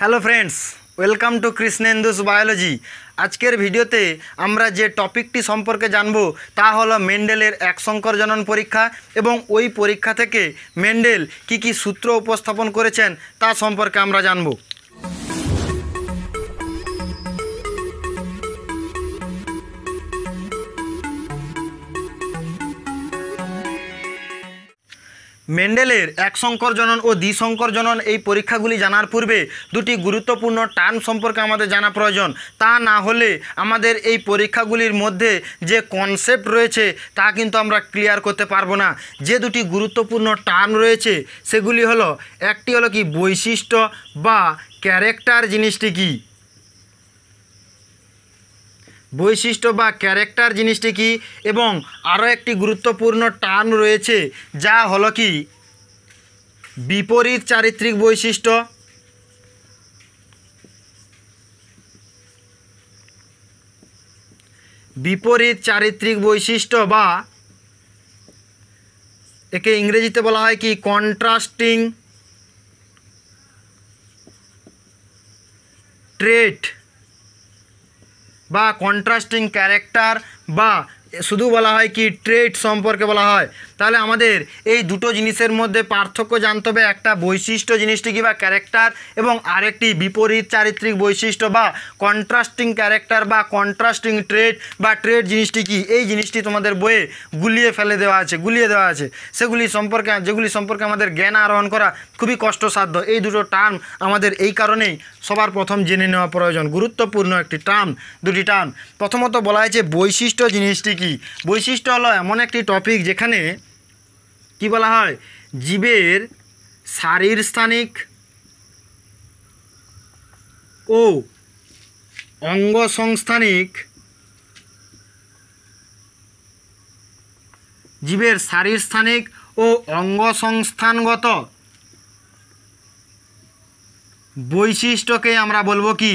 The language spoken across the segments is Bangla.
hello friends welcome to Krishnendu's biology আজকের ভিডিওতে আমরা যে টপিকটি সম্পর্কে জানব তা হলো মেন্ডেলের এক সংকরজনন পরীক্ষা এবং ওই পরীক্ষা থেকে মেন্ডেল কি কি সূত্র উপস্থাপন করেছেন তা সম্পর্কে আমরা জানবো মেন্ডেলের এক জনন ও জনন এই পরীক্ষাগুলি জানার পূর্বে দুটি গুরুত্বপূর্ণ টার্ম সম্পর্কে আমাদের জানা প্রয়োজন তা না হলে আমাদের এই পরীক্ষাগুলির মধ্যে যে কনসেপ্ট রয়েছে তা কিন্তু আমরা ক্লিয়ার করতে পারবো না যে দুটি গুরুত্বপূর্ণ টার্ম রয়েছে সেগুলি হলো একটি হলো কি বৈশিষ্ট্য বা ক্যারেক্টার জিনিসটি কী বৈশিষ্ট্য বা ক্যারেক্টার জিনিসটি কি এবং আরও একটি গুরুত্বপূর্ণ টার্ম রয়েছে যা হলো কি বিপরীত চারিত্রিক বৈশিষ্ট্য বিপরীত চারিত্রিক বৈশিষ্ট্য বা একে ইংরেজিতে বলা হয় কি কন্ট্রাস্টিং ট্রেট कन्ट्रास्टिंग क्यारेक्टर শুধু বলা হয় কি ট্রেড সম্পর্কে বলা হয় তাহলে আমাদের এই দুটো জিনিসের মধ্যে পার্থক্য জানতে হবে একটা বৈশিষ্ট্য জিনিসটি কি বা ক্যারেক্টার এবং আরেকটি বিপরীত চারিত্রিক বৈশিষ্ট্য বা কন্ট্রাস্টিং ক্যারেক্টার বা কন্ট্রাস্টিং ট্রেড বা ট্রেড জিনিসটি কি এই জিনিসটি তোমাদের বইয়ে গুলিয়ে ফেলে দেওয়া আছে গুলিয়ে দেওয়া আছে সেগুলি সম্পর্কে যেগুলি সম্পর্কে আমাদের জ্ঞান আহরণ করা খুবই কষ্টসাধ্য এই দুটো টার্ম আমাদের এই কারণেই সবার প্রথম জেনে নেওয়া প্রয়োজন গুরুত্বপূর্ণ একটি টার্ম দুটি টার্ম প্রথমত বলা হয়েছে বৈশিষ্ট্য জিনিসটি কি কি বৈশিষ্ট্য হলো এমন একটি টপিক যেখানে কি বলা হয় জীবের শারীরস্থানিক ও অঙ্গসংস্থানিক জীবের শারীরস্থানিক ও অঙ্গসংস্থানগত বৈশিষ্ট্যকে আমরা বলবো কি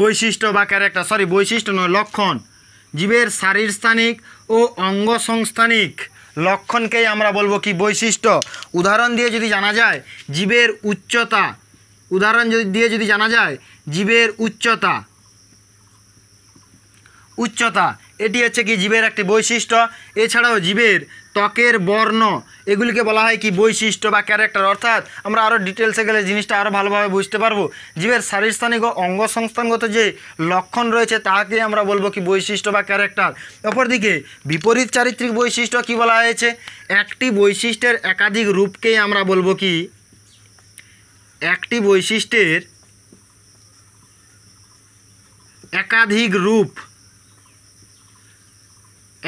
বৈশিষ্ট্য বা ক্যারেক্টার সরি বৈশিষ্ট্য নয় লক্ষণ জীবের শারীরস্থানিক ও অঙ্গসংস্থানিক লক্ষণকেই আমরা বলবো কি বৈশিষ্ট্য উদাহরণ দিয়ে যদি জানা যায় জীবের উচ্চতা উদাহরণ দিয়ে যদি জানা যায় জীবের উচ্চতা উচ্চতা এটি হচ্ছে কি জীবের একটি বৈশিষ্ট্য এছাড়াও জীবের ত্বকের বর্ণ এগুলিকে বলা হয় কি বৈশিষ্ট্য বা ক্যারেক্টার অর্থাৎ আমরা আরও ডিটেলসে গেলে জিনিসটা আরও ভালোভাবে বুঝতে পারবো জীবের শারীরস্থানিক ও অঙ্গসংস্থানগত যে লক্ষণ রয়েছে তাকে আমরা বলবো কি বৈশিষ্ট্য বা ক্যারেক্টার অপরদিকে বিপরীত চারিত্রিক বৈশিষ্ট্য কি বলা হয়েছে একটি বৈশিষ্ট্যের একাধিক রূপকেই আমরা বলবো কি একটি বৈশিষ্ট্যের একাধিক রূপ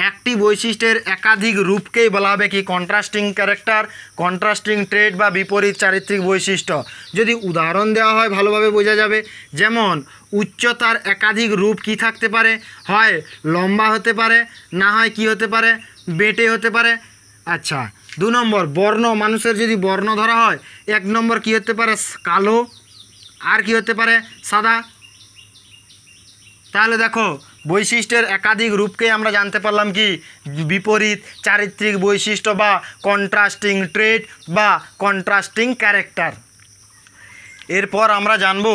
একটি বৈশিষ্ট্যের একাধিক রূপকেই বলা হবে কি কন্ট্রাস্টিং ক্যারেক্টার কন্ট্রাস্টিং ট্রেড বা বিপরীত চারিত্রিক বৈশিষ্ট্য যদি উদাহরণ দেওয়া হয় ভালোভাবে বোঝা যাবে যেমন উচ্চতার একাধিক রূপ কি থাকতে পারে হয় লম্বা হতে পারে না হয় কি হতে পারে বেটে হতে পারে আচ্ছা দু নম্বর বর্ণ মানুষের যদি বর্ণ ধরা হয় এক নম্বর কি হতে পারে কালো আর কি হতে পারে সাদা তাহলে দেখো বৈশিষ্ট্যের একাধিক রূপকে আমরা জানতে পারলাম কি বিপরীত চারিত্রিক বৈশিষ্ট্য বা কন্ট্রাস্টিং ট্রেড বা কন্ট্রাস্টিং ক্যারেক্টার এরপর আমরা জানব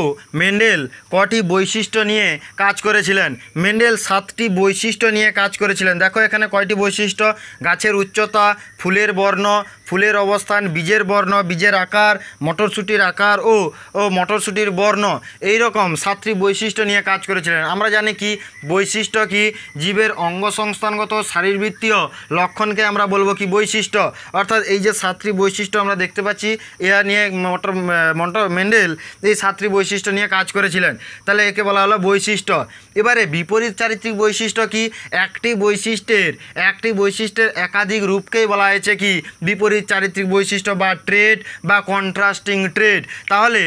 মেন্ডেল কটি বৈশিষ্ট্য নিয়ে কাজ করেছিলেন মেন্ডেল সাতটি বৈশিষ্ট্য নিয়ে কাজ করেছিলেন দেখো এখানে কয়টি বৈশিষ্ট্য গাছের উচ্চতা ফুলের বর্ণ ফুলের অবস্থান বীজের বর্ণ বীজের আকার মটরশুটির আকার ও ও মটরশুটির বর্ণ এই রকম সাতটি বৈশিষ্ট্য নিয়ে কাজ করেছিলেন আমরা জানি কি বৈশিষ্ট্য কি জীবের অঙ্গ সংস্থানগত শারীরবৃত্তীয় লক্ষণকে আমরা বলবো কি বৈশিষ্ট্য অর্থাৎ এই যে সাতটি বৈশিষ্ট্য আমরা দেখতে পাচ্ছি এরা নিয়ে মটর মটর মেন্ডেল এই সাতটি বৈশিষ্ট্য নিয়ে কাজ করেছিলেন তাহলে একে বলা হলো বৈশিষ্ট্য এবারে বিপরীত চারিত্রিক বৈশিষ্ট্য কি একটি বৈশিষ্ট্যের একটি বৈশিষ্ট্যের একাধিক রূপকেই বলা হয়েছে কি বিপরীত যদি চারিত্রিক বৈশিষ্ট্য বা ট্রেড বা কন্ট্রাস্টিং ট্রেড তাহলে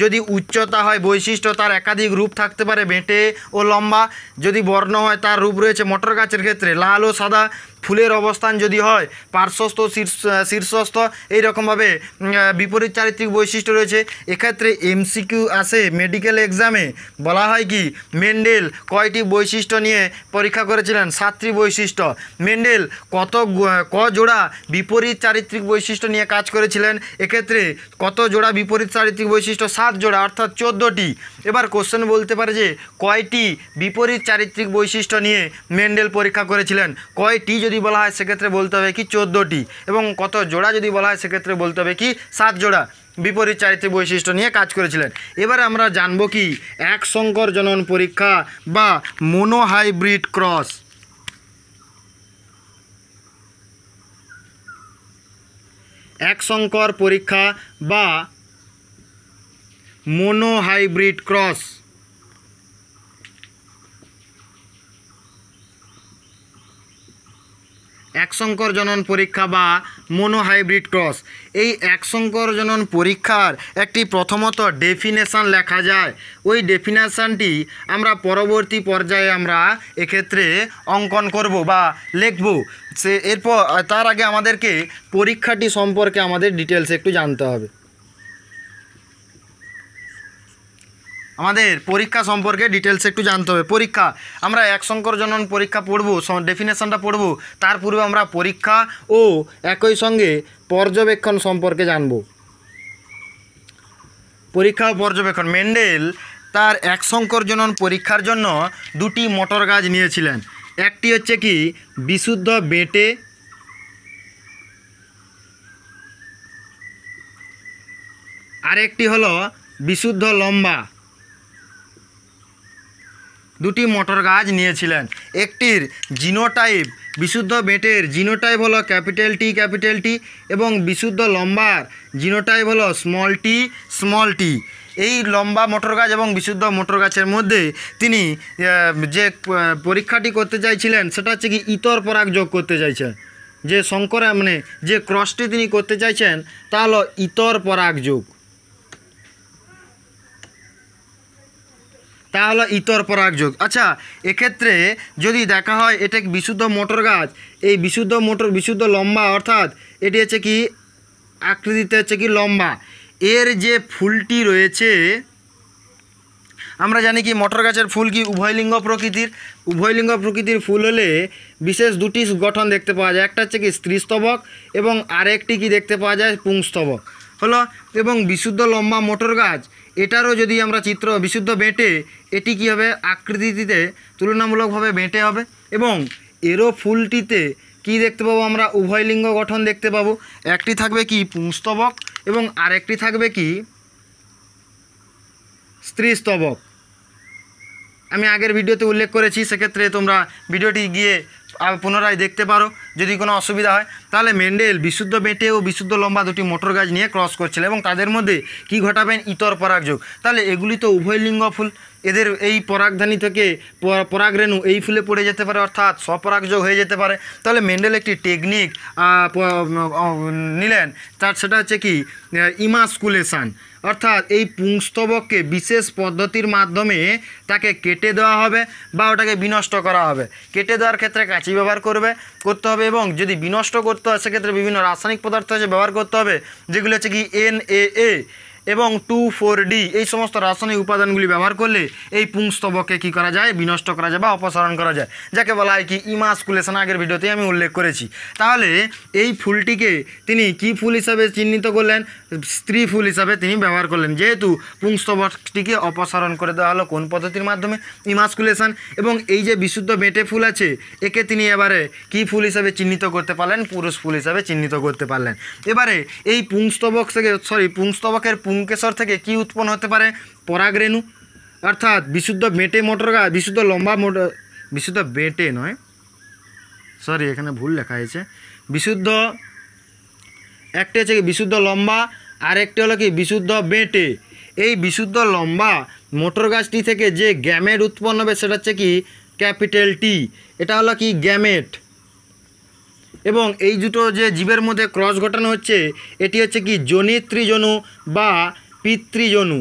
যদি উচ্চতা হয় বৈশিষ্ট্য তার একাধিক রূপ থাকতে পারে বেঁটে ও লম্বা যদি বর্ণ হয় তার রূপ রয়েছে মটর গাছের ক্ষেত্রে লাল ও সাদা ফুলের অবস্থান যদি হয় পার্শ্বস্থ শীর্ষস্থ এইরকমভাবে বিপরীত চারিত্রিক বৈশিষ্ট্য রয়েছে এক্ষেত্রে এমসিকিউ আসে মেডিকেল এক্সামে বলা হয় কি মেন্ডেল কয়টি বৈশিষ্ট্য নিয়ে পরীক্ষা করেছিলেন সাতটি বৈশিষ্ট্য মেন্ডেল কত ক জোড়া বিপরীত চারিত্রিক বৈশিষ্ট্য নিয়ে কাজ করেছিলেন এক্ষেত্রে কত জোড়া বিপরীত চারিত্রিক বৈশিষ্ট্য সাত জোড়া অর্থাৎ চোদ্দোটি এবার কোশ্চেন বলতে পারে যে কয়টি বিপরীত চারিত্রিক বৈশিষ্ট্য নিয়ে মেন্ডেল পরীক্ষা করেছিলেন কয়টি যদি বলা হয় সেক্ষেত্রে বলতে হবে কি চোদ্দোটি এবং কত জোড়া যদি বলা হয় সেক্ষেত্রে বলতে হবে কি সাত জোড়া বিপরীত চারিত্রিক বৈশিষ্ট্য নিয়ে কাজ করেছিলেন এবার আমরা জানব কি এক সংকর জনন পরীক্ষা বা মোনোহাইব্রিড ক্রস এক সংকর পরীক্ষা বা মোনোহাইব্রিড ক্রস একশঙ্কর জনন পরীক্ষা বা মোনোহাইব্রিড ক্রস এই একশঙ্কর জনন পরীক্ষার একটি প্রথমত ডেফিনেশান লেখা যায় ওই ডেফিনেশানটি আমরা পরবর্তী পর্যায়ে আমরা এক্ষেত্রে অঙ্কন করব বা লিখব সে এরপর তার আগে আমাদেরকে পরীক্ষাটি সম্পর্কে আমাদের ডিটেলস একটু জানতে হবে আমাদের পরীক্ষা সম্পর্কে ডিটেলস একটু জানতে হবে পরীক্ষা আমরা এক জনন পরীক্ষা পড়ব ডেফিনেশনটা পড়ব তার পূর্বে আমরা পরীক্ষা ও একই সঙ্গে পর্যবেক্ষণ সম্পর্কে জানব পরীক্ষা ও পর্যবেক্ষণ মেন্ডেল তার এক জনন পরীক্ষার জন্য দুটি মটর গাছ নিয়েছিলেন একটি হচ্ছে কি বিশুদ্ধ বেটে আরেকটি হলো বিশুদ্ধ লম্বা দুটি মটর গাছ নিয়েছিলেন একটির জিনোটাইপ বিশুদ্ধ বেটের জিনোটাইপ হলো ক্যাপিটাল টি ক্যাপিটাল টি এবং বিশুদ্ধ লম্বার জিনোটাইপ হলো স্মল টি স্মল টি এই লম্বা মোটর গাছ এবং বিশুদ্ধ মোটর গাছের মধ্যে তিনি যে পরীক্ষাটি করতে চাইছিলেন সেটা হচ্ছে কি ইতর পরাগ যোগ করতে চাইছেন যে শঙ্কর মানে যে ক্রসটি তিনি করতে চাইছেন তা হলো ইতর পরাগ যোগ তা হলো ইতর পরাগযোগ আচ্ছা এক্ষেত্রে যদি দেখা হয় এটা বিশুদ্ধ মোটর গাছ এই বিশুদ্ধ মোটর বিশুদ্ধ লম্বা অর্থাৎ এটি হচ্ছে কি আকৃতিতে হচ্ছে কি লম্বা এর যে ফুলটি রয়েছে আমরা জানি কি মটর গাছের ফুল কি উভয়লিঙ্গ প্রকৃতির উভয়লিঙ্গ প্রকৃতির ফুল হলে বিশেষ দুটি গঠন দেখতে পাওয়া যায় একটা হচ্ছে কি স্ত্রীস্তবক এবং আরেকটি কি দেখতে পাওয়া যায় পুংস্তবক হলো এবং বিশুদ্ধ লম্বা মোটর গাছ এটারও যদি আমরা চিত্র বিশুদ্ধ বেঁটে এটি কি হবে আকৃতিতে তুলনামূলকভাবে বেঁটে হবে এবং এরও ফুলটিতে কি দেখতে পাবো আমরা উভয় লিঙ্গ গঠন দেখতে পাবো একটি থাকবে কি পুংস্তবক এবং আরেকটি থাকবে কি স্ত্রীস্তবক আমি আগের ভিডিওতে উল্লেখ করেছি সেক্ষেত্রে তোমরা ভিডিওটি গিয়ে পুনরায় দেখতে পারো যদি কোনো অসুবিধা হয় তাহলে মেন্ডেল বিশুদ্ধ বেটে ও বিশুদ্ধ লম্বা দুটি মোটর গাছ নিয়ে ক্রস করছিল এবং তাদের মধ্যে কি ঘটাবেন ইতর পরাগযোগ তাহলে এগুলি তো উভয় লিঙ্গ ফুল এদের এই পরাগধানী থেকে পরাগরেণু এই ফুলে পড়ে যেতে পারে অর্থাৎ স্বপরাগযোগ হয়ে যেতে পারে তাহলে মেন্ডেল একটি টেকনিক নিলেন তার সেটা হচ্ছে কি ইমাসকুলেশান অর্থাৎ এই পুংস্তবককে বিশেষ পদ্ধতির মাধ্যমে তাকে কেটে দেওয়া হবে বা ওটাকে বিনষ্ট করা হবে কেটে দেওয়ার ক্ষেত্রে কাঁচি ব্যবহার করবে করতে হবে এবং যদি বিনষ্ট করতে হয় সেক্ষেত্রে বিভিন্ন রাসায়নিক পদার্থ আছে ব্যবহার করতে হবে যেগুলো হচ্ছে কি এন এবং টু ফোর ডি এই সমস্ত রাসায়নিক উপাদানগুলি ব্যবহার করলে এই পুংস্তবকে কি করা যায় বিনষ্ট করা যায় বা অপসারণ করা যায় যাকে বলা হয় কি ইমাসকুলেশন আগের ভিডিওতে আমি উল্লেখ করেছি তাহলে এই ফুলটিকে তিনি কি ফুল হিসাবে চিহ্নিত করলেন স্ত্রী ফুল হিসাবে তিনি ব্যবহার করলেন যেহেতু পুংস্তবকটিকে অপসারণ করে দেওয়া হলো কোন পদ্ধতির মাধ্যমে ইমাসকুলেশন এবং এই যে বিশুদ্ধ বেঁটে ফুল আছে একে তিনি এবারে কি ফুল হিসাবে চিহ্নিত করতে পারলেন পুরুষ ফুল হিসাবে চিহ্নিত করতে পারলেন এবারে এই পুংস্তবক থেকে সরি পুংস্তবকের পুং পুংকেশর থেকে কি উৎপন্ন হতে পারে পরাগরেণু অর্থাৎ বিশুদ্ধ বেঁটে মোটর গাছ বিশুদ্ধ লম্বা মোটর বিশুদ্ধ বেঁটে নয় সরি এখানে ভুল লেখা হয়েছে বিশুদ্ধ একটি হচ্ছে কি বিশুদ্ধ লম্বা আর একটি হলো কি বিশুদ্ধ বেঁটে এই বিশুদ্ধ লম্বা মোটর গাছটি থেকে যে গ্যামেট উৎপন্ন হবে সেটা হচ্ছে কি ক্যাপিটাল টি এটা হলো কি গ্যামেট এবং এই দুটো যে জীবের মধ্যে ক্রস ঘটানো হচ্ছে এটি হচ্ছে কি জনিত্রিজনু বা পিতৃজনু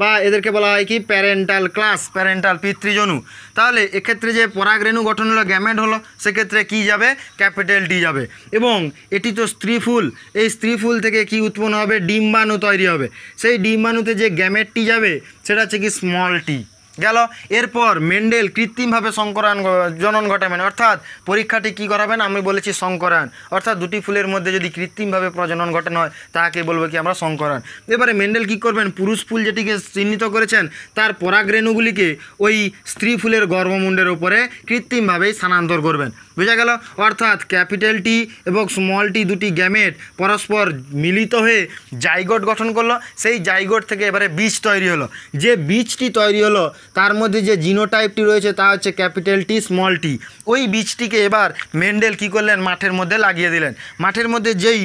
বা এদেরকে বলা হয় কি প্যারেন্টাল ক্লাস প্যারেন্টাল পিতৃজনু তাহলে এক্ষেত্রে যে পরাগরেণু গঠন হলো গ্যামেট হলো সেক্ষেত্রে কি যাবে ক্যাপিটাল ডি যাবে এবং এটি তো স্ত্রী ফুল এই স্ত্রী ফুল থেকে কি উৎপন্ন হবে ডিম্বাণু তৈরি হবে সেই ডিম্বাণুতে যে গ্যামেটটি যাবে সেটা হচ্ছে কি স্মল টি গেল এরপর মেন্ডেল কৃত্রিমভাবে সংকরায়ন জনন ঘটাবেন অর্থাৎ পরীক্ষাটি কি করাবেন আমি বলেছি সংকরায়ন অর্থাৎ দুটি ফুলের মধ্যে যদি কৃত্রিমভাবে প্রজনন ঘটানো হয় তাকে বলবো কি আমরা সংকরায়ন এবারে মেন্ডেল কি করবেন পুরুষ ফুল যেটিকে চিহ্নিত করেছেন তার পরাগরেণুগুলিকে ওই স্ত্রী ফুলের গর্ভমুণ্ডের ওপরে কৃত্রিমভাবেই স্থানান্তর করবেন বোঝা গেল অর্থাৎ ক্যাপিটাল টি এবং স্মল টি দুটি গ্যামেট পরস্পর মিলিত হয়ে জাইগোট গঠন করলো সেই জাইগোট থেকে এবারে বীজ তৈরি হলো যে বীজটি তৈরি হলো তার মধ্যে যে জিনোটাইপটি রয়েছে তা হচ্ছে ক্যাপিটাল টি স্মল টি ওই বীজটিকে এবার মেন্ডেল কি করলেন মাঠের মধ্যে লাগিয়ে দিলেন মাঠের মধ্যে যেই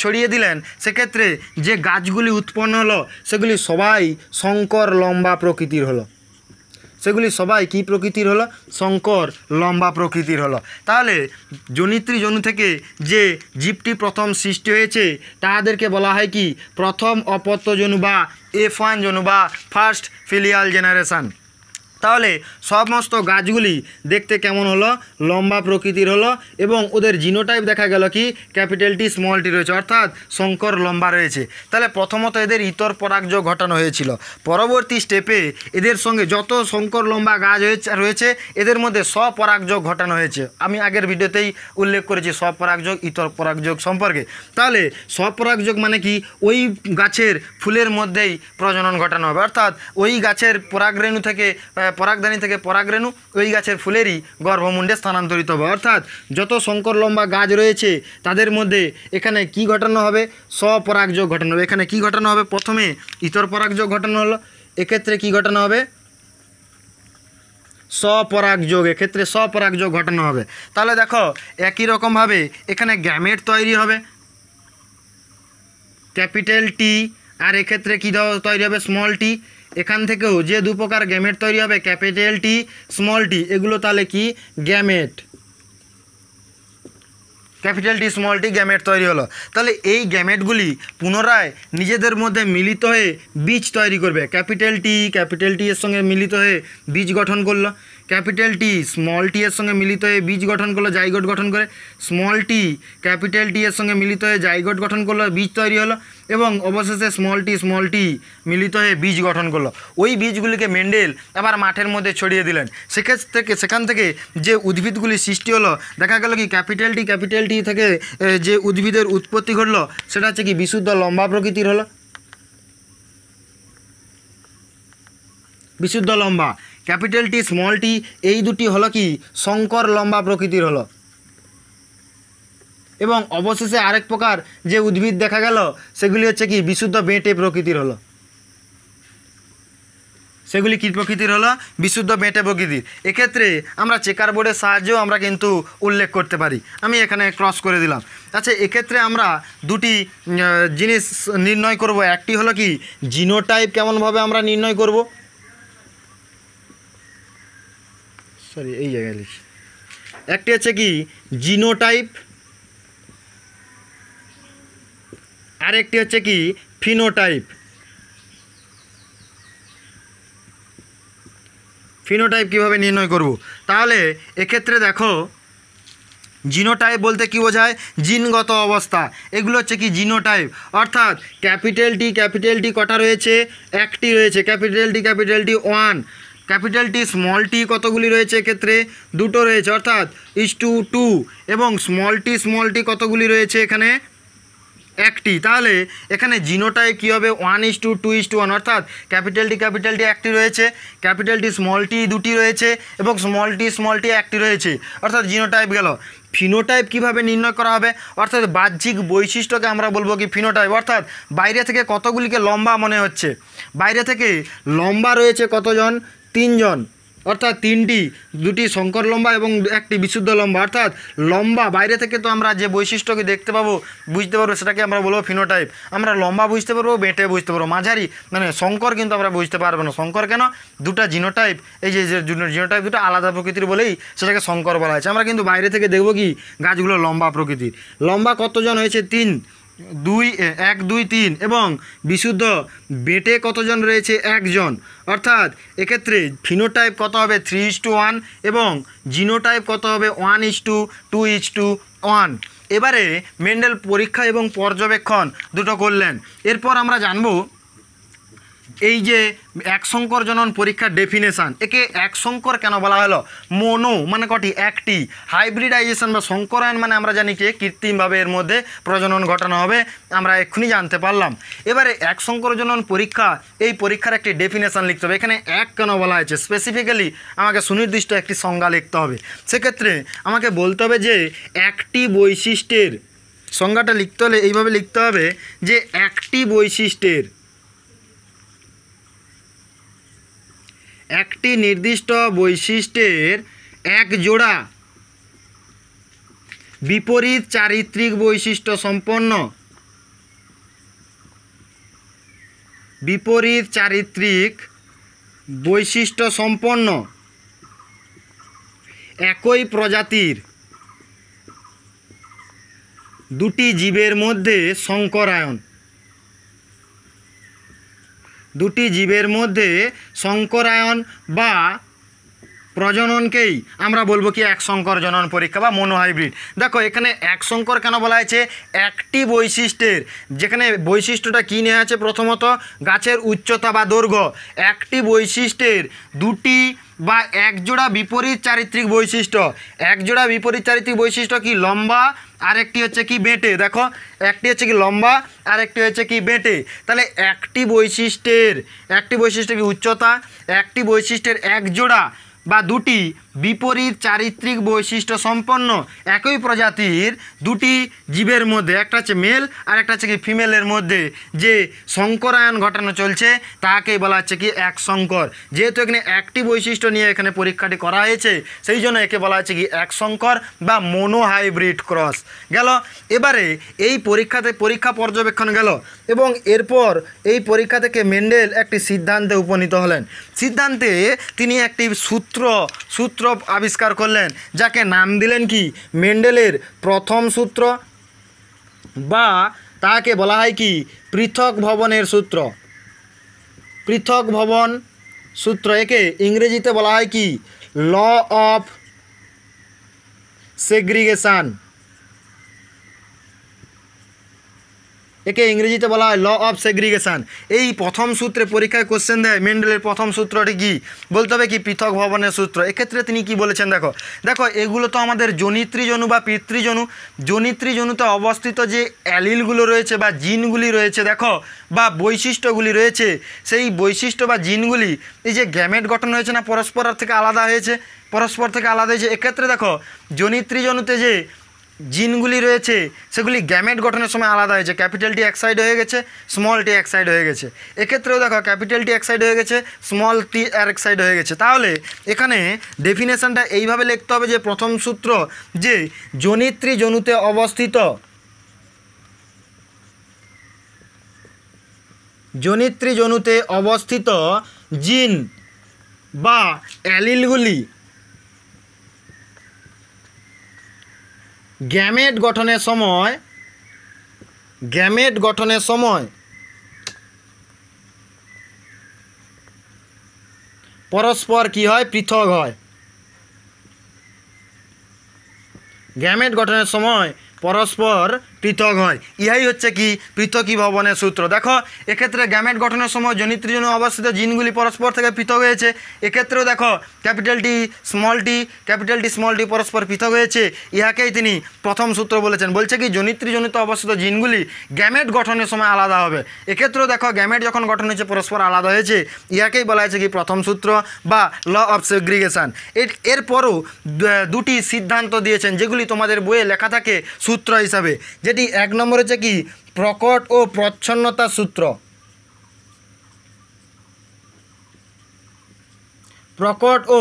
ছড়িয়ে দিলেন সেক্ষেত্রে যে গাছগুলি উৎপন্ন হলো সেগুলি সবাই শঙ্কর লম্বা প্রকৃতির হলো সেগুলি সবাই কি প্রকৃতির হলো শঙ্কর লম্বা প্রকৃতির হলো তাহলে জনিত্রী জনু থেকে যে জীবটি প্রথম সৃষ্টি হয়েছে তাদেরকে বলা হয় কি প্রথম অপত্য জনু বা এফ ওয়ান জনু বা ফার্স্ট ফিলিয়াল জেনারেশান তাহলে সমস্ত গাছগুলি দেখতে কেমন হলো লম্বা প্রকৃতির হলো এবং ওদের জিনোটাইপ দেখা গেল কি ক্যাপিটাল টি স্মল টি রয়েছে অর্থাৎ শঙ্কর লম্বা রয়েছে তাহলে প্রথমত এদের ইতর পরাগজ ঘটানো হয়েছিল পরবর্তী স্টেপে এদের সঙ্গে যত শঙ্কর লম্বা গাছ রয়েছে এদের মধ্যে স্বপরাগযোগ ঘটানো হয়েছে আমি আগের ভিডিওতেই উল্লেখ করেছি স্বপরাগযোগ ইতর পরাগযোগ সম্পর্কে তাহলে স্বপরাগযোগ মানে কি ওই গাছের ফুলের মধ্যেই প্রজনন ঘটানো হবে অর্থাৎ ওই গাছের পরাগরেণু থেকে হয় পরাগধানী থেকে পরাগরেণু ওই গাছের ফুলেরই গর্ভমুণ্ডে স্থানান্তরিত হবে অর্থাৎ যত শঙ্কর লম্বা গাছ রয়েছে তাদের মধ্যে এখানে কি ঘটানো হবে স্বপরাগযোগ ঘটানো হবে এখানে কি ঘটানো হবে প্রথমে ইতর পরাগযোগ ঘটানো হলো এক্ষেত্রে কি ঘটানো হবে স্বপরাগযোগ এক্ষেত্রে স্বপরাগযোগ ঘটানো হবে তাহলে দেখো একই রকমভাবে এখানে গ্যামেট তৈরি হবে ক্যাপিটাল টি আর এক্ষেত্রে কী তৈরি হবে স্মল টি এখান থেকেও যে দু প্রকার গ্যামেট তৈরি হবে ক্যাপিটাল টি স্মল টি এগুলো তাহলে কি gamete capital T small T gamete তৈরি হলো তাহলে এই গ্যামেটগুলি পুনরায় নিজেদের মধ্যে মিলিত হয়ে বীজ তৈরি করবে ক্যাপিটাল টি ক্যাপিটাল টি এর সঙ্গে মিলিত হয়ে বীজ গঠন করলো ক্যাপিটাল টি স্মল টি এর সঙ্গে মিলিত হয়ে বীজ গঠন করলো জাইগোট গঠন করে স্মল টি ক্যাপিটাল টি এর সঙ্গে মিলিত হয়ে জাইগোট গঠন করলো বীজ তৈরি হলো এবং অবশেষে স্মল টি স্মল টি মিলিত হয়ে বীজ গঠন করলো ওই বীজগুলিকে মেন্ডেল আবার মাঠের মধ্যে ছড়িয়ে দিলেন সেক্ষেত্রে থেকে সেখান থেকে যে উদ্ভিদগুলি সৃষ্টি হলো দেখা গেল কি ক্যাপিটাল টি ক্যাপিটাল টি থেকে যে উদ্ভিদের উৎপত্তি ঘটলো সেটা হচ্ছে কি বিশুদ্ধ লম্বা প্রকৃতির হলো বিশুদ্ধ লম্বা ক্যাপিটাল টি স্মল টি এই দুটি হলো কি শঙ্কর লম্বা প্রকৃতির হলো এবং অবশেষে আরেক প্রকার যে উদ্ভিদ দেখা গেল সেগুলি হচ্ছে কি বিশুদ্ধ বেঁটে প্রকৃতির হলো সেগুলি কী প্রকৃতির হলো বিশুদ্ধ বেঁটে প্রকৃতির এক্ষেত্রে আমরা চেকার বোর্ডের সাহায্যেও আমরা কিন্তু উল্লেখ করতে পারি আমি এখানে ক্রস করে দিলাম আচ্ছা এক্ষেত্রে আমরা দুটি জিনিস নির্ণয় করব একটি হলো কি জিনোটাইপ কেমনভাবে আমরা নির্ণয় করবো সরি এই জায়গায় লিখি একটি হচ্ছে কি জিনোটাইপ আরেকটি হচ্ছে কি ফিনোটাইপ ফিনোটাইপ কিভাবে নির্ণয় করব তাহলে এক্ষেত্রে দেখো জিনোটাইপ বলতে কি বোঝায় জিনগত অবস্থা এগুলো হচ্ছে কি জিনোটাইপ অর্থাৎ ক্যাপিটাল টি ক্যাপিটাল টি কটা রয়েছে একটি রয়েছে capital T capital T one capital T small T কতগুলি রয়েছে এক্ষেত্রে দুটো রয়েছে অর্থাৎ ইস টু টু এবং স্মলটি স্মলটি কতগুলি রয়েছে এখানে একটি তাহলে এখানে জিনোটায় কী হবে one is to two is to one অর্থাৎ ক্যাপিটালটি ক্যাপিটালটি একটি রয়েছে ক্যাপিটালটি স্মলটি দুটি রয়েছে এবং স্মলটি স্মলটি একটি রয়েছে অর্থাৎ জিনোটাইপ গেল ফিনোটাইপ কিভাবে নির্ণয় করা হবে অর্থাৎ বাহ্যিক বৈশিষ্ট্যকে আমরা বলবো কি ফিনোটাইপ অর্থাৎ বাইরে থেকে কতগুলিকে লম্বা মনে হচ্ছে বাইরে থেকে লম্বা রয়েছে কতজন তিনজন অর্থাৎ তিনটি দুটি শঙ্কর লম্বা এবং একটি বিশুদ্ধ লম্বা অর্থাৎ লম্বা বাইরে থেকে তো আমরা যে বৈশিষ্ট্যকে দেখতে পাবো বুঝতে পারবো সেটাকে আমরা বলবো ফিনোটাইপ আমরা লম্বা বুঝতে পারবো বেঁটে বুঝতে পারবো মাঝারি মানে শঙ্কর কিন্তু আমরা বুঝতে পারবো না শঙ্কর কেন দুটা জিনোটাইপ এই যে জিনোটাইপ দুটো আলাদা প্রকৃতির বলেই সেটাকে শঙ্কর বলা হয়েছে আমরা কিন্তু বাইরে থেকে দেখবো কি গাছগুলো লম্বা প্রকৃতির লম্বা কতজন হয়েছে তিন দুই এক দুই তিন এবং বিশুদ্ধ বেটে কতজন রয়েছে একজন অর্থাৎ এক্ষেত্রে ফিনোটাইপ কত হবে থ্রি ইস টু ওয়ান এবং জিনোটাইপ কত হবে one is to two is to one এবারে মেন্ডেল পরীক্ষা এবং পর্যবেক্ষণ দুটো করলেন এরপর আমরা জানবো এই যে এক সংকর জনন পরীক্ষার ডেফিনেশান একে এক শঙ্কর কেন বলা হলো মনো মানে কটি একটি হাইব্রিডাইজেশন বা শঙ্করায়ন মানে আমরা জানি যে কৃত্রিমভাবে এর মধ্যে প্রজনন ঘটানো হবে আমরা এক্ষুনি জানতে পারলাম এবারে এক শঙ্কর জনন পরীক্ষা এই পরীক্ষার একটি ডেফিনেশান লিখতে হবে এখানে এক কেন বলা হয়েছে স্পেসিফিক্যালি আমাকে সুনির্দিষ্ট একটি সংজ্ঞা লিখতে হবে সেক্ষেত্রে আমাকে বলতে হবে যে একটি বৈশিষ্ট্যের সংজ্ঞাটা লিখতে হলে এইভাবে লিখতে হবে যে একটি বৈশিষ্ট্যের একটি নির্দিষ্ট বৈশিষ্ট্যের এক জোড়া বিপরীত চারিত্রিক বৈশিষ্ট্য সম্পন্ন বিপরীত চারিত্রিক বৈশিষ্ট্য সম্পন্ন একই প্রজাতির দুটি জীবের মধ্যে সংকরায়ণ দুটি জীবের মধ্যে সংকরায়ন বা প্রজননকেই আমরা বলবো কি এক সংকর জনন পরীক্ষা বা মনোহাইব্রিড দেখো এখানে এক সংকর কেন বলা হয়েছে একটি বৈশিষ্ট্যের যেখানে বৈশিষ্ট্যটা কী নেওয়া আছে প্রথমত গাছের উচ্চতা বা দৈর্ঘ্য একটি বৈশিষ্ট্যের দুটি বা একজোড়া বিপরীত চারিত্রিক বৈশিষ্ট্য একজোড়া বিপরীত চারিত্রিক বৈশিষ্ট্য কি লম্বা আরেকটি হচ্ছে কি বেঁটে দেখো একটি হচ্ছে কি লম্বা আরেকটি হচ্ছে কি বেঁটে তাহলে একটি বৈশিষ্ট্যের একটি বৈশিষ্ট্য কি উচ্চতা একটি বৈশিষ্ট্যের এক জোড়া বা দুটি বিপরীত চারিত্রিক বৈশিষ্ট্য সম্পন্ন একই প্রজাতির দুটি জীবের মধ্যে একটা হচ্ছে মেল আর একটা হচ্ছে কি ফিমেলের মধ্যে যে সংকরায়ন ঘটানো চলছে তাকেই বলা হচ্ছে কি এক সংকর যেহেতু এখানে একটি বৈশিষ্ট্য নিয়ে এখানে পরীক্ষাটি করা হয়েছে সেই জন্য একে বলা হচ্ছে কি এক সংকর বা মনোহাইব্রিড ক্রস গেল এবারে এই পরীক্ষাতে পরীক্ষা পর্যবেক্ষণ গেল এবং এরপর এই পরীক্ষা থেকে মেন্ডেল একটি সিদ্ধান্তে উপনীত হলেন সিদ্ধান্তে তিনি একটি সূত্র সূত্র সূত্র আবিষ্কার করলেন যাকে নাম দিলেন কি মেন্ডেলের প্রথম সূত্র বা তাকে বলা হয় কি পৃথক ভবনের সূত্র পৃথক ভবন সূত্র একে ইংরেজিতে বলা হয় কি ল অফ সেগ্রিগেশান একে ইংরেজিতে বলা হয় ল অফ সেগ্রিগেশান এই প্রথম সূত্রে পরীক্ষায় কোশ্চেন দেয় মেন্ডেলের প্রথম সূত্রটি কী বলতে হবে কি পৃথক ভবনের সূত্র এক্ষেত্রে তিনি কি বলেছেন দেখো দেখো এগুলো তো আমাদের জনিত্রীজনু বা পিতৃজনু জনিত্রীজনুতে অবস্থিত যে অ্যালিলগুলো রয়েছে বা জিনগুলি রয়েছে দেখো বা বৈশিষ্ট্যগুলি রয়েছে সেই বৈশিষ্ট্য বা জিনগুলি এই যে গ্যামেট গঠন হয়েছে না পরস্পর থেকে আলাদা হয়েছে পরস্পর থেকে আলাদা হয়েছে এক্ষেত্রে দেখো জনিত্রীজনুতে যে জিনগুলি রয়েছে সেগুলি গ্যামেট গঠনের সময় আলাদা হয়েছে ক্যাপিটালটি এক সাইড হয়ে গেছে স্মল টি এক সাইড হয়ে গেছে এক্ষেত্রেও দেখো ক্যাপিটালটি এক সাইড হয়ে গেছে স্মল টি আর এক সাইড হয়ে গেছে তাহলে এখানে ডেফিনেশানটা এইভাবে লিখতে হবে যে প্রথম সূত্র যে জনিত্রী জনুতে অবস্থিত জনিত্রী জনুতে অবস্থিত জিন বা অ্যালিলগুলি গ্যামেট গঠনের সময় গ্যামেট গঠনের সময় পরস্পর কি হয় পৃথক হয় গ্যামেট গঠনের সময় পরস্পর পৃথক হয় ইহাই হচ্ছে কি পৃথকী ভবনের সূত্র দেখো এক্ষেত্রে গ্যামেট গঠনের সময় জনিত্রিজনু অবস্থিত জিনগুলি পরস্পর থেকে পৃথক হয়েছে এক্ষেত্রেও দেখো capital small T small small T capital small পরস্পর পৃথক হয়েছে ইহাকেই তিনি প্রথম সূত্র বলেছেন বলছে কি জনিত্রিজনিত অবস্থিত জিনগুলি গ্যামেট গঠনের সময় আলাদা হবে এক্ষেত্রেও দেখো গ্যামেট যখন গঠন হয়েছে পরস্পর আলাদা হয়েছে ইহাকেই বলা হয়েছে কি প্রথম সূত্র বা ল অফ সেগ্রিগেশান এরপরও দুটি সিদ্ধান্ত দিয়েছেন যেগুলি তোমাদের বইয়ে লেখা থাকে সূত্র হিসাবে যে যেটি এক নম্বর হচ্ছে কি প্রকট ও প্রচ্ছন্নতা সূত্র প্রকট ও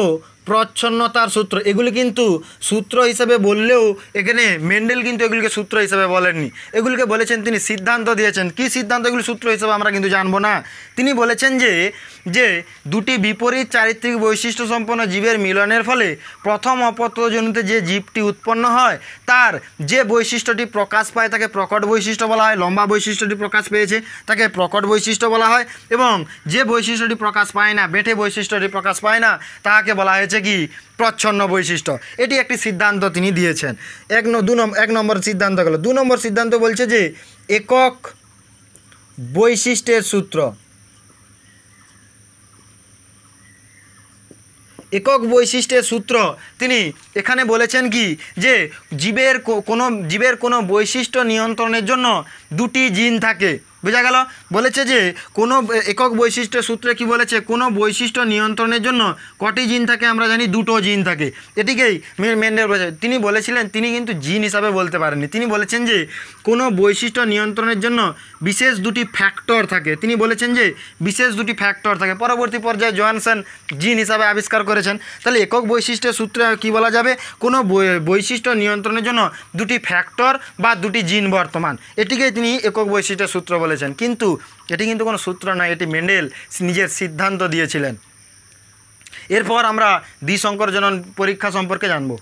প্রচ্ছন্নতার সূত্র এগুলি কিন্তু সূত্র হিসেবে বললেও এখানে মেন্ডেল কিন্তু এগুলিকে সূত্র হিসেবে বলেননি এগুলিকে বলেছেন তিনি সিদ্ধান্ত দিয়েছেন কি সিদ্ধান্ত এগুলি সূত্র হিসেবে আমরা কিন্তু জানবো না তিনি বলেছেন যে যে দুটি বিপরীত চারিত্রিক বৈশিষ্ট্য সম্পন্ন জীবের মিলনের ফলে প্রথম অপত্রজনিত যে জীবটি উৎপন্ন হয় তার যে বৈশিষ্ট্যটি প্রকাশ পায় তাকে প্রকট বৈশিষ্ট্য বলা হয় লম্বা বৈশিষ্ট্যটি প্রকাশ পেয়েছে তাকে প্রকট বৈশিষ্ট্য বলা হয় এবং যে বৈশিষ্ট্যটি প্রকাশ পায় না বেঠে বৈশিষ্ট্যটি প্রকাশ পায় না তাহাকে বলা হয়েছে কি প্রচ্ছন্ন বৈশিষ্ট্য এটি একটি সিদ্ধান্ত তিনি দিয়েছেন এক দু এক নম্বর সিদ্ধান্ত গেল দু নম্বর সিদ্ধান্ত বলছে যে একক বৈশিষ্ট্যের সূত্র একক বৈশিষ্ট্যের সূত্র তিনি এখানে বলেছেন কি যে জীবের কোনো জীবের কোনো বৈশিষ্ট্য নিয়ন্ত্রণের জন্য দুটি জিন থাকে বোঝা গেল বলেছে যে কোনো একক বৈশিষ্ট্য সূত্রে কি বলেছে কোনো বৈশিষ্ট্য নিয়ন্ত্রণের জন্য কটি জিন থাকে আমরা জানি দুটো জিন থাকে এটিকেই মেন্ডেল বলেছে তিনি বলেছিলেন তিনি কিন্তু জিন হিসাবে বলতে পারেননি তিনি বলেছেন যে কোনো বৈশিষ্ট্য নিয়ন্ত্রণের জন্য বিশেষ দুটি ফ্যাক্টর থাকে তিনি বলেছেন যে বিশেষ দুটি ফ্যাক্টর থাকে পরবর্তী পর্যায়ে জোহানসন জিন হিসাবে আবিষ্কার করেছেন তাহলে একক বৈশিষ্ট্যের সূত্রে কি বলা যাবে কোনো বৈশিষ্ট্য নিয়ন্ত্রণের জন্য দুটি ফ্যাক্টর বা দুটি জিন বর্তমান এটিকেই তিনি একক বৈশিষ্ট্যের সূত্র বলে বলেছেন কিন্তু এটি কিন্তু কোনো সূত্র নয় এটি মেন্ডেল নিজের সিদ্ধান্ত দিয়েছিলেন এরপর আমরা জনন পরীক্ষা সম্পর্কে জানবো